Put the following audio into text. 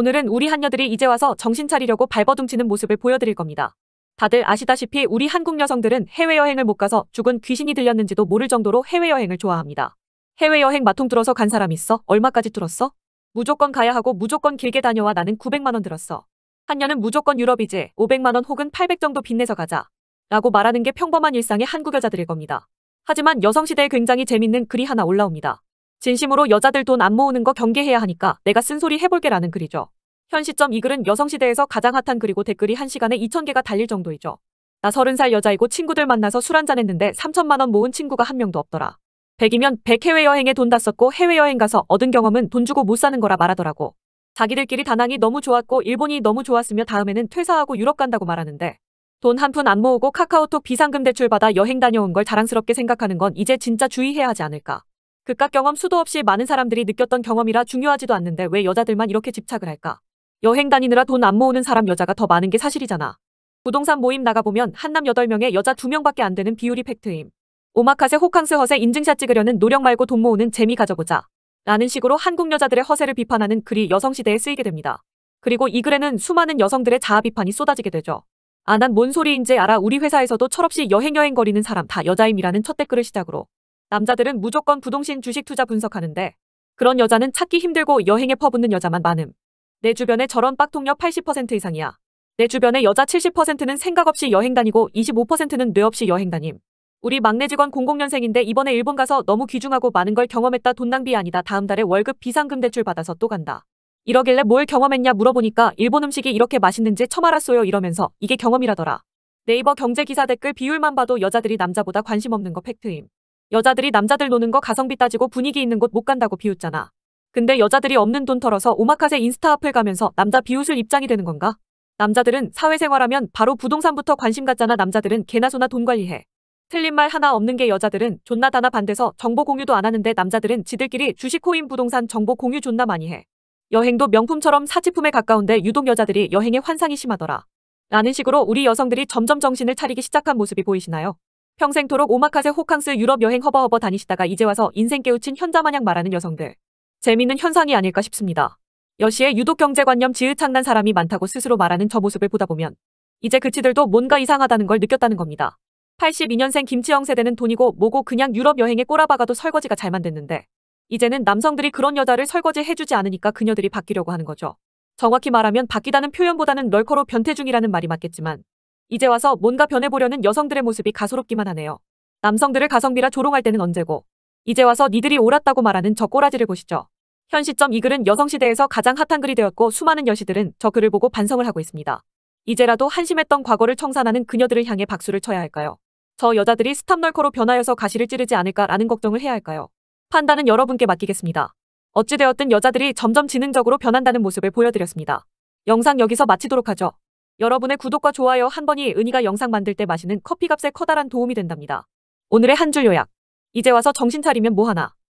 오늘은 우리 한녀들이 이제 와서 정신 차리려고 발버둥치는 모습을 보여드릴 겁니다. 다들 아시다시피 우리 한국 여성들은 해외여행을 못 가서 죽은 귀신이 들렸는지도 모를 정도로 해외여행을 좋아합니다. 해외여행 마통 들어서 간 사람 있어? 얼마까지 들었어? 무조건 가야 하고 무조건 길게 다녀와 나는 900만원 들었어. 한녀는 무조건 유럽이지 500만원 혹은 800 정도 빚내서 가자. 라고 말하는 게 평범한 일상의 한국 여자들일 겁니다. 하지만 여성시대에 굉장히 재밌는 글이 하나 올라옵니다. 진심으로 여자들 돈 안 모으는 거 경계해야 하니까 내가 쓴소리 해볼게라는 글이죠. 현 시점 이 글은 여성시대에서 가장 핫한 글이고 댓글이 한시간에 2,000개가 달릴 정도이죠. 나 30살 여자이고 친구들 만나서 술 한잔 했는데 3천만 원 모은 친구가 한 명도 없더라. 100이면 100 해외여행에 돈 다 썼고 해외여행 가서 얻은 경험은 돈 주고 못 사는 거라 말하더라고. 자기들끼리 다낭이 너무 좋았고 일본이 너무 좋았으며 다음에는 퇴사하고 유럽 간다고 말하는데 돈 한 푼 안 모으고 카카오톡 비상금 대출 받아 여행 다녀온 걸 자랑스럽게 생각하는 건 이제 진짜 주의해야 하지 않을까. 극각 경험 수도 없이 많은 사람들이 느꼈던 경험이라 중요하지도 않는데 왜 여자들만 이렇게 집착을 할까? 여행 다니느라 돈 안 모으는 사람 여자가 더 많은 게 사실이잖아. 부동산 모임 나가보면 한남 8명에 여자 2명밖에 안 되는 비율이 팩트임. 오마카세 호캉스 허세 인증샷 찍으려는 노력 말고 돈 모으는 재미 가져보자. 라는 식으로 한국 여자들의 허세를 비판하는 글이 여성시대에 쓰이게 됩니다. 그리고 이 글에는 수많은 여성들의 자아 비판이 쏟아지게 되죠. 아 난 뭔 소리인지 알아 우리 회사에서도 철없이 여행여행 거리는 사람 다 여자임이라는 첫 댓글을 시작으로 남자들은 무조건 부동신 주식 투자 분석하는데 그런 여자는 찾기 힘들고 여행에 퍼붓는 여자만 많음. 내 주변에 저런 빡통녀 80% 이상이야. 내 주변에 여자 70%는 생각 없이 여행 다니고 25%는 뇌 없이 여행 다님. 우리 막내 직원 00년생인데 이번에 일본 가서 너무 귀중하고 많은 걸 경험했다 돈 낭비 아니다 다음 달에 월급 비상금 대출 받아서 또 간다. 이러길래 뭘 경험했냐 물어보니까 일본 음식이 이렇게 맛있는지 처음 알았어요 이러면서 이게 경험이라더라. 네이버 경제기사 댓글 비율만 봐도 여자들이 남자보다 관심 없는 거 팩트임. 여자들이 남자들 노는 거 가성비 따지고 분위기 있는 곳 못 간다고 비웃잖아. 근데 여자들이 없는 돈 털어서 오마카세 인스타 앞을 가면서 남자 비웃을 입장이 되는 건가? 남자들은 사회생활하면 바로 부동산부터 관심 갖잖아 남자들은 개나 소나 돈 관리해. 틀린 말 하나 없는 게 여자들은 존나 다나 반대서 정보 공유도 안 하는데 남자들은 지들끼리 주식 코인 부동산 정보 공유 존나 많이 해. 여행도 명품처럼 사치품에 가까운데 유독 여자들이 여행에 환상이 심하더라. 라는 식으로 우리 여성들이 점점 정신을 차리기 시작한 모습이 보이시나요? 평생토록 오마카세 호캉스 유럽 여행 허버허버 다니시다가 이제 와서 인생 깨우친 현자마냥 말하는 여성들. 재밌는 현상이 아닐까 싶습니다. 여시에 유독 경제관념 지읒창난 사람이 많다고 스스로 말하는 저 모습을 보다 보면 이제 그치들도 뭔가 이상하다는 걸 느꼈다는 겁니다. 82년생 김치영 세대는 돈이고 뭐고 그냥 유럽 여행에 꼬라박아도 설거지가 잘 만됐는데 이제는 남성들이 그런 여자를 설거지 해주지 않으니까 그녀들이 바뀌려고 하는 거죠. 정확히 말하면 바뀌다는 표현보다는 널커로 변태 중이라는 말이 맞겠지만 이제 와서 뭔가 변해보려는 여성들의 모습이 가소롭기만 하네요. 남성들을 가성비라 조롱할 때는 언제고 이제 와서 니들이 옳았다고 말하는 저 꼬라지를 보시죠. 현 시점 이 글은 여성시대에서 가장 핫한 글이 되었고 수많은 여시들은 저 글을 보고 반성을 하고 있습니다. 이제라도 한심했던 과거를 청산하는 그녀들을 향해 박수를 쳐야 할까요? 저 여자들이 스탑널커로 변하여서 가시를 찌르지 않을까라는 걱정을 해야 할까요? 판단은 여러분께 맡기겠습니다. 어찌되었든 여자들이 점점 지능적으로 변한다는 모습을 보여드렸습니다. 영상 여기서 마치도록 하죠. 여러분의 구독과 좋아요 한 번이 은희가 영상 만들 때 마시는 커피값에 커다란 도움이 된답니다. 오늘의 한 줄 요약. 이제 와서 정신 차리면 뭐하나.